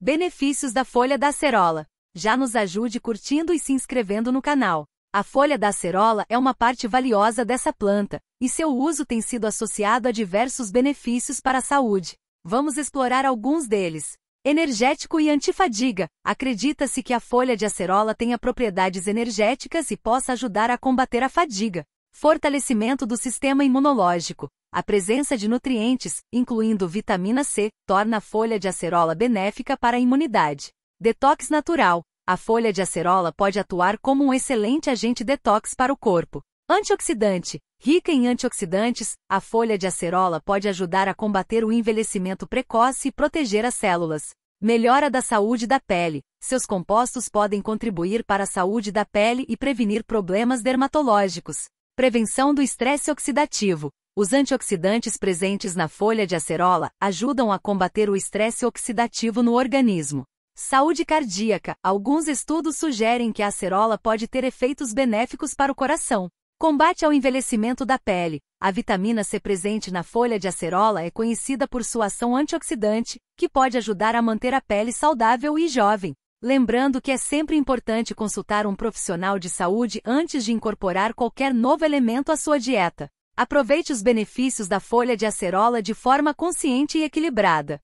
Benefícios da Folha da Acerola. Já nos ajude curtindo e se inscrevendo no canal. A folha da acerola é uma parte valiosa dessa planta, e seu uso tem sido associado a diversos benefícios para a saúde. Vamos explorar alguns deles. Energético e antifadiga. Acredita-se que a folha de acerola tenha propriedades energéticas e possa ajudar a combater a fadiga. Fortalecimento do sistema imunológico. A presença de nutrientes, incluindo vitamina C, torna a folha de acerola benéfica para a imunidade. Detox natural. A folha de acerola pode atuar como um excelente agente detox para o corpo. Antioxidante. Rica em antioxidantes, a folha de acerola pode ajudar a combater o envelhecimento precoce e proteger as células. Melhora da saúde da pele. Seus compostos podem contribuir para a saúde da pele e prevenir problemas dermatológicos. Prevenção do estresse oxidativo. Os antioxidantes presentes na folha de acerola ajudam a combater o estresse oxidativo no organismo. Saúde cardíaca. Alguns estudos sugerem que a acerola pode ter efeitos benéficos para o coração. Combate ao envelhecimento da pele. A vitamina C presente na folha de acerola é conhecida por sua ação antioxidante, que pode ajudar a manter a pele saudável e jovem. Lembrando que é sempre importante consultar um profissional de saúde antes de incorporar qualquer novo elemento à sua dieta. Aproveite os benefícios da folha de acerola de forma consciente e equilibrada.